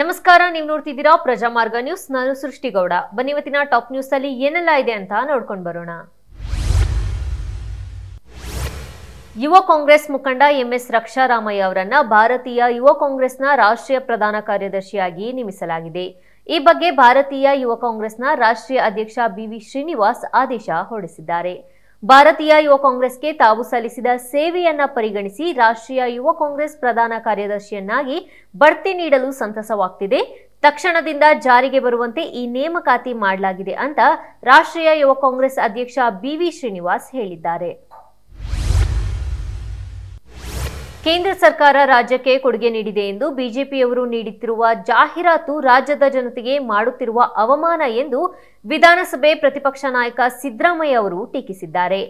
ನಮಸ್ಕಾರ ನೀವು ನೋಡ್ತಿದ್ದೀರಾ ಪ್ರಜಾ ಮಾರ್ಗ ನ್ಯೂಸ್ ನಾನು ಸೃಷ್ಟಿಗೌಡ ಬನ್ನಿ ಟಾಪ್ ನ್ಯೂಸ್ ಅಲ್ಲಿ ಏನೆಲ್ಲ ಇದೆ ಅಂತ ನೋಡ್ಕೊಂಡು ಬರೋಣ ಯುವ ಕಾಂಗ್ರೆಸ್ ಮುಖಂಡ ಎಂಎಸ್ ರಕ್ಷಾರಾಮಯ್ಯ ಅವರನ್ನ ಭಾರತೀಯ ಯುವ ಕಾಂಗ್ರೆಸ್ನ ರಾಷ್ಟ್ರೀಯ ಪ್ರಧಾನ ಕಾರ್ಯದರ್ಶಿಯಾಗಿ ನೇಮಿಸಲಾಗಿದೆ ಈ ಬಗ್ಗೆ ಭಾರತೀಯ ಯುವ ಕಾಂಗ್ರೆಸ್ನ ರಾಷ್ಟ್ರೀಯ ಅಧ್ಯಕ್ಷ ಬಿವಿ ಶ್ರೀನಿವಾಸ್ ಆದೇಶ ಹೊರಡಿಸಿದ್ದಾರೆ ಭಾರತೀಯ ಯುವ ಕಾಂಗ್ರೆಸ್ಗೆ ತಾವು ಸಲ್ಲಿಸಿದ ಸೇವೆಯನ್ನ ಪರಿಗಣಿಸಿ ರಾಷ್ಟ್ರೀಯ ಯುವ ಕಾಂಗ್ರೆಸ್ ಪ್ರಧಾನ ಕಾರ್ಯದರ್ಶಿಯನ್ನಾಗಿ ಬಡ್ತಿ ನೀಡಲು ಸಂತಸವಾಗ್ತಿದೆ ತಕ್ಷಣದಿಂದ ಜಾರಿಗೆ ಬರುವಂತೆ ಈ ನೇಮಕಾತಿ ಮಾಡಲಾಗಿದೆ ಅಂತ ರಾಷ್ಟ್ರೀಯ ಯುವ ಕಾಂಗ್ರೆಸ್ ಅಧ್ಯಕ್ಷ ಬಿವಿ ಶ್ರೀನಿವಾಸ್ ಹೇಳಿದ್ದಾರೆ ಕೇಂದ್ರ ಸರ್ಕಾರ ರಾಜ್ಯಕ್ಕೆ ಕೊಡುಗೆ ನೀಡಿದೆ ಎಂದು ಬಿಜೆಪಿಯವರು ನೀಡುತ್ತಿರುವ ಜಾಹೀರಾತು ರಾಜ್ಯದ ಜನತೆಗೆ ಮಾಡುತ್ತಿರುವ ಅವಮಾನ ಎಂದು ವಿಧಾನಸಭೆ ಪ್ರತಿಪಕ್ಷ ನಾಯಕ ಸಿದ್ದರಾಮಯ್ಯ ಅವರು ಟೀಕಿಸಿದ್ದಾರೆ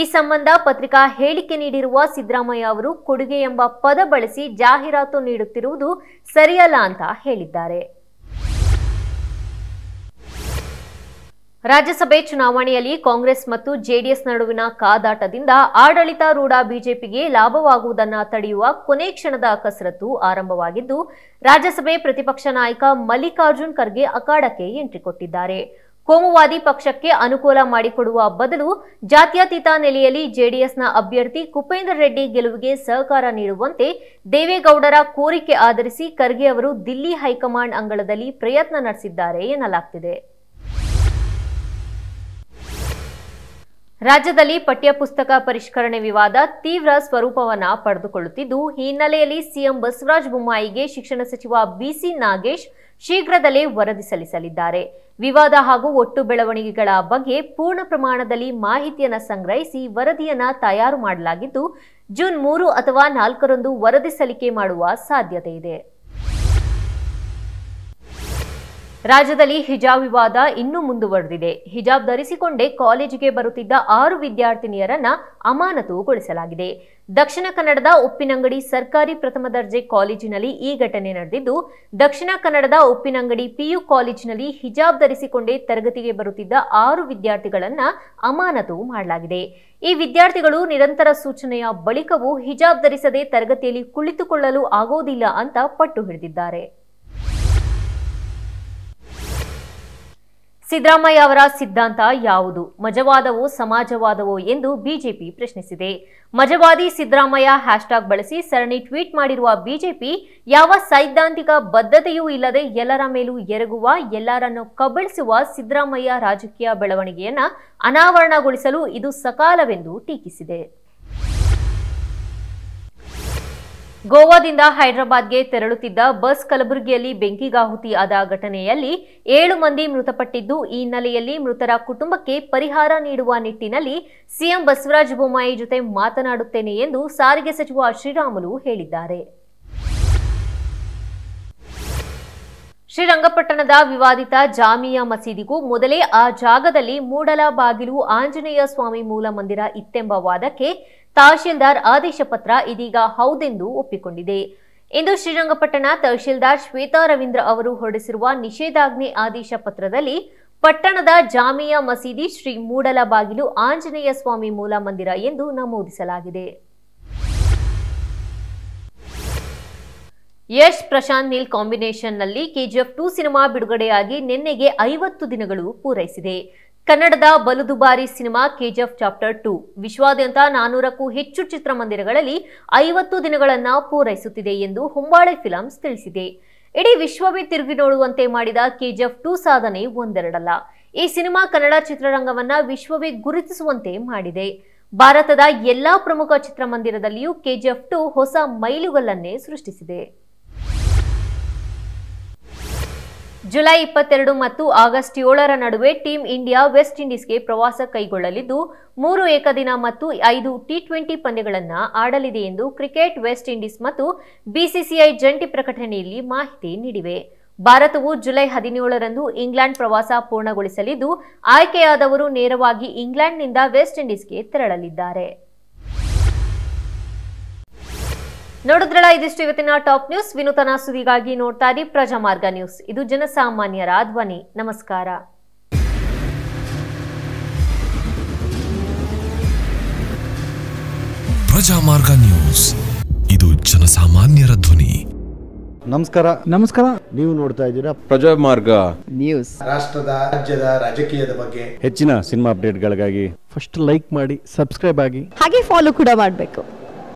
ಈ ಸಂಬಂಧ ಪತ್ರಿಕಾ ಹೇಳಿಕೆ ನೀಡಿರುವ ಸಿದ್ದರಾಮಯ್ಯ ಅವರು ಕೊಡುಗೆ ಎಂಬ ಪದ ಬಳಸಿ ಜಾಹೀರಾತು ನೀಡುತ್ತಿರುವುದು ಸರಿಯಲ್ಲ ಅಂತ ಹೇಳಿದ್ದಾರೆ ರಾಜ್ಯಸಭೆ ಚುನಾವಣೆಯಲ್ಲಿ ಕಾಂಗ್ರೆಸ್ ಮತ್ತು ಜೆಡಿಎಸ್ ನಡುವಿನ ಕಾದಾಟದಿಂದ ಆಡಳಿತಾರೂಢ ಬಿಜೆಪಿಗೆ ಲಾಭವಾಗುವುದನ್ನು ತಡೆಯುವ ಕೊನೆ ಕ್ಷಣದ ಕಸರತ್ತು ಆರಂಭವಾಗಿದ್ದು ರಾಜ್ಯಸಭೆ ಪ್ರತಿಪಕ್ಷ ನಾಯಕ ಮಲ್ಲಿಕಾರ್ಜುನ್ ಖರ್ಗೆ ಅಖಾಡಕ್ಕೆ ಎಂಟ್ರಿ ಕೊಟ್ಟಿದ್ದಾರೆ ಕೋಮುವಾದಿ ಪಕ್ಷಕ್ಕೆ ಅನುಕೂಲ ಮಾಡಿಕೊಡುವ ಬದಲು ಜಾತ್ಯತೀತ ನೆಲೆಯಲ್ಲಿ ಜೆಡಿಎಸ್ನ ಅಭ್ಯರ್ಥಿ ಕುಪೇಂದ್ರ ರೆಡ್ಡಿ ಗೆಲುವಿಗೆ ಸಹಕಾರ ನೀಡುವಂತೆ ದೇವೇಗೌಡರ ಕೋರಿಕೆ ಆಧರಿಸಿ ಖರ್ಗೆ ಅವರು ದಿಲ್ಲಿ ಹೈಕಮಾಂಡ್ ಅಂಗಳದಲ್ಲಿ ಪ್ರಯತ್ನ ನಡೆಸಿದ್ದಾರೆ ಎನ್ನಲಾಗುತ್ತಿದೆ ರಾಜ್ಯದಲ್ಲಿ ಪಠ್ಯಪುಸ್ತಕ ಪರಿಷ್ಕರಣೆ ವಿವಾದ ತೀವ್ರ ಸ್ವರೂಪವನ್ನ ಪಡೆದುಕೊಳ್ಳುತ್ತಿದ್ದು ಈ ಹಿನ್ನೆಲೆಯಲ್ಲಿ ಸಿಎಂ ಬಸವರಾಜ ಬೊಮ್ಮಾಯಿಗೆ ಶಿಕ್ಷಣ ಸಚಿವ ಬಿಸಿ ನಾಗೇಶ್ ಶೀಘ್ರದಲ್ಲೇ ವರದಿ ಸಲ್ಲಿಸಲಿದ್ದಾರೆ ವಿವಾದ ಹಾಗೂ ಒಟ್ಟು ಬೆಳವಣಿಗೆಗಳ ಬಗ್ಗೆ ಪೂರ್ಣ ಪ್ರಮಾಣದಲ್ಲಿ ಮಾಹಿತಿಯನ್ನು ಸಂಗ್ರಹಿಸಿ ವರದಿಯನ್ನು ತಯಾರು ಮಾಡಲಾಗಿದ್ದು ಜೂನ್ ಮೂರು ಅಥವಾ ನಾಲ್ಕರಂದು ವರದಿ ಸಲ್ಲಿಕೆ ಮಾಡುವ ಸಾಧ್ಯತೆ ಇದೆ ರಾಜ್ಯದಲ್ಲಿ ಹಿಜಾಬ್ ವಿವಾದ ಇನ್ನೂ ಮುಂದುವರೆದಿದೆ ಹಿಜಾಬ್ ಧರಿಸಿಕೊಂಡೇ ಕಾಲೇಜಿಗೆ ಬರುತ್ತಿದ್ದ ಆರು ವಿದ್ಯಾರ್ಥಿನಿಯರನ್ನ ಅಮಾನತುಗೊಳಿಸಲಾಗಿದೆ ದಕ್ಷಿಣ ಕನ್ನಡದ ಉಪ್ಪಿನಂಗಡಿ ಸರ್ಕಾರಿ ಪ್ರಥಮ ದರ್ಜೆ ಕಾಲೇಜಿನಲ್ಲಿ ಈ ಘಟನೆ ನಡೆದಿದ್ದು ದಕ್ಷಿಣ ಕನ್ನಡದ ಉಪ್ಪಿನಂಗಡಿ ಪಿಯು ಕಾಲೇಜಿನಲ್ಲಿ ಹಿಜಾಬ್ ಧರಿಸಿಕೊಂಡೇ ತರಗತಿಗೆ ಬರುತ್ತಿದ್ದ ಆರು ವಿದ್ಯಾರ್ಥಿಗಳನ್ನ ಅಮಾನತು ಮಾಡಲಾಗಿದೆ ಈ ವಿದ್ಯಾರ್ಥಿಗಳು ನಿರಂತರ ಸೂಚನೆಯ ಬಳಿಕವೂ ಹಿಜಾಬ್ ಧರಿಸದೆ ತರಗತಿಯಲ್ಲಿ ಕುಳಿತುಕೊಳ್ಳಲು ಆಗೋದಿಲ್ಲ ಅಂತ ಪಟ್ಟು ಹಿಡಿದಿದ್ದಾರೆ ಸಿದ್ದರಾಮಯ್ಯ ಅವರ ಸಿದ್ಧಾಂತ ಯಾವುದು ಮಜವಾದವೋ ಸಮಾಜವಾದವೋ ಎಂದು ಬಿಜೆಪಿ ಪ್ರಶ್ನಿಸಿದೆ ಮಜವಾದಿ ಸಿದ್ದರಾಮಯ್ಯ ಹ್ಯಾಶ್ಟ್ಯಾಗ್ ಬಳಸಿ ಸರಣಿ ಟ್ವೀಟ್ ಮಾಡಿರುವ ಬಿಜೆಪಿ ಯಾವ ಸೈದ್ಧಾಂತಿಕ ಬದ್ಧತೆಯೂ ಇಲ್ಲದೆ ಎಲ್ಲರ ಮೇಲೂ ಎರಗುವ ಎಲ್ಲರನ್ನು ಕಬಳಿಸುವ ಸಿದ್ದರಾಮಯ್ಯ ರಾಜಕೀಯ ಬೆಳವಣಿಗೆಯನ್ನ ಅನಾವರಣಗೊಳಿಸಲು ಇದು ಸಕಾಲವೆಂದು ಟೀಕಿಸಿದೆ ಗೋವಾದಿಂದ ಹೈದರಾಬಾದ್ಗೆ ತೆರಳುತ್ತಿದ್ದ ಬಸ್ ಕಲಬುರಗಿಯಲ್ಲಿ ಬೆಂಕಿಗಾಹುತಿ ಆದ ಘಟನೆಯಲ್ಲಿ ಏಳು ಮಂದಿ ಮೃತಪಟ್ಟಿದ್ದು ಈ ಹಿನ್ನೆಲೆಯಲ್ಲಿ ಮೃತರ ಕುಟುಂಬಕ್ಕೆ ಪರಿಹಾರ ನೀಡುವ ನಿಟ್ಟಿನಲ್ಲಿ ಸಿಎಂ ಬಸವರಾಜ ಬೊಮ್ಮಾಯಿ ಜೊತೆ ಮಾತನಾಡುತ್ತೇನೆ ಎಂದು ಸಾರಿಗೆ ಸಚಿವ ಶ್ರೀರಾಮುಲು ಹೇಳಿದ್ದಾರೆ ಶ್ರೀರಂಗಪಟ್ಟಣದ ವಿವಾದಿತ ಜಾಮಿಯಾ ಮಸೀದಿಗೂ ಮೊದಲೇ ಆ ಜಾಗದಲ್ಲಿ ಮೂಡಲ ಬಾಗಿಲು ಆಂಜನೇಯ ಸ್ವಾಮಿ ಮೂಲ ಮಂದಿರ ಇತ್ತೆಂಬ ವಾದಕ್ಕೆ ತಹಶೀಲ್ದಾರ್ ಆದೇಶ ಪತ್ರ ಇದೀಗ ಹೌದೆಂದು ಒಪ್ಪಿಕೊಂಡಿದೆ ಇಂದು ಶ್ರೀರಂಗಪಟ್ಟಣ ತಹಶೀಲ್ದಾರ್ ಶ್ವೇತಾ ರವೀಂದ್ರ ಅವರು ಹೊರಡಿಸಿರುವ ನಿಷೇಧಾಜ್ಞೆ ಆದೇಶ ಪತ್ರದಲ್ಲಿ ಪಟ್ಟಣದ ಜಾಮಿಯಾ ಮಸೀದಿ ಶ್ರೀ ಮೂಡಲಬಾಗಿಲು ಆಂಜನೇಯ ಸ್ವಾಮಿ ಮೂಲ ಮಂದಿರ ಎಂದು ನಮೂದಿಸಲಾಗಿದೆ ಯಶ್ ಪ್ರಶಾಂತ್ ನೀಲ್ ಕಾಂಬಿನೇಷನ್ನಲ್ಲಿ ಕೆಜಿಎಫ್ ಟು ಸಿನಿಮಾ ಬಿಡುಗಡೆಯಾಗಿ ನಿನ್ನೆಗೆ ಐವತ್ತು ದಿನಗಳು ಪೂರೈಸಿದೆ ಕನ್ನಡದ ಬಲು ದುಬಾರಿ ಸಿನಿಮಾ ಕೆಜಿಎಫ್ ಚಾಪ್ಟರ್ ಟು ವಿಶ್ವಾದ್ಯಂತ ನಾನೂರಕ್ಕೂ ಹೆಚ್ಚು ಚಿತ್ರಮಂದಿರಗಳಲ್ಲಿ ಐವತ್ತು ದಿನಗಳನ್ನು ಪೂರೈಸುತ್ತಿದೆ ಎಂದು ಹುಂಬಾಳೆ ಫಿಲಮ್ಸ್ ತಿಳಿಸಿದೆ ಇಡೀ ವಿಶ್ವವೇ ತಿರುಗಿ ನೋಡುವಂತೆ ಮಾಡಿದ ಕೆಜಿಎಫ್ ಟು ಸಾಧನೆ ಒಂದೆರಡಲ್ಲ ಈ ಸಿನಿಮಾ ಕನ್ನಡ ಚಿತ್ರರಂಗವನ್ನ ವಿಶ್ವವೇ ಗುರುತಿಸುವಂತೆ ಮಾಡಿದೆ ಭಾರತದ ಎಲ್ಲಾ ಪ್ರಮುಖ ಚಿತ್ರಮಂದಿರದಲ್ಲಿಯೂ ಕೆಜಿಎಫ್ ಟು ಹೊಸ ಮೈಲುಗಲ್ಲನ್ನೇ ಸೃಷ್ಟಿಸಿದೆ ಜುಲೈ ಇಪ್ಪತ್ತೆರಡು ಮತ್ತು ಆಗಸ್ಟ್ ಏಳರ ನಡುವೆ ಟೀಂ ಇಂಡಿಯಾ ವೆಸ್ಟ್ ಇಂಡೀಸ್ಗೆ ಪ್ರವಾಸ ಕೈಗೊಳ್ಳಲಿದ್ದು ಮೂರು ಏಕದಿನ ಮತ್ತು ಐದು ಟಿ ಟ್ವೆಂಟಿ ಪಂದ್ಯಗಳನ್ನು ಆಡಲಿದೆ ಎಂದು ಕ್ರಿಕೆಟ್ ವೆಸ್ಟ್ ಇಂಡೀಸ್ ಮತ್ತು ಬಿಸಿಸಿಐ ಜಂಟಿ ಪ್ರಕಟಣೆಯಲ್ಲಿ ಮಾಹಿತಿ ನೀಡಿವೆ ಭಾರತವು ಜುಲೈ ಹದಿನೇಳರಂದು ಇಂಗ್ಲೆಂಡ್ ಪ್ರವಾಸ ಪೂರ್ಣಗೊಳಿಸಲಿದ್ದು ಆಯ್ಕೆಯಾದವರು ನೇರವಾಗಿ ಇಂಗ್ಲೆಂಡ್ನಿಂದ ವೆಸ್ಟ್ ಇಂಡೀಸ್ಗೆ ತೆರಳಲಿದ್ದಾರೆ ನೋಡಿದ್ರಲ್ಲ ಇದಿಷ್ಟು ಇವತ್ತಿನ ಟಾಪ್ ನ್ಯೂಸ್ ವಿನೂತನ ಸುದ್ದಿಗಾಗಿ ನೋಡ್ತಾ ಇರಿ ಪ್ರಜಾಮಾರ್ಗ ನ್ಯೂಸ್ ಇದು ಜನಸಾಮಾನ್ಯರ ಧ್ವನಿ ನಮಸ್ಕಾರ ಮಾರ್ಗ ನ್ಯೂಸ್ ಇದು ಜನಸಾಮಾನ್ಯರ ಧ್ವನಿ ನಮಸ್ಕಾರ ನಮಸ್ಕಾರ ನೀವು ನೋಡ್ತಾ ಇದ್ದೀರಾ ಪ್ರಜಾಮಾರ್ಗ ನ್ಯೂಸ್ ರಾಷ್ಟ್ರದ ರಾಜ್ಯದ ರಾಜಕೀಯದ ಬಗ್ಗೆ ಹೆಚ್ಚಿನ ಸಿನಿಮಾ ಅಪ್ಡೇಟ್ಗಳಿಗಾಗಿ ಫಸ್ಟ್ ಲೈಕ್ ಮಾಡಿ ಸಬ್ಸ್ಕ್ರೈಬ್ ಆಗಿ ಹಾಗೆ ಫಾಲೋ ಕೂಡ ಮಾಡಬೇಕು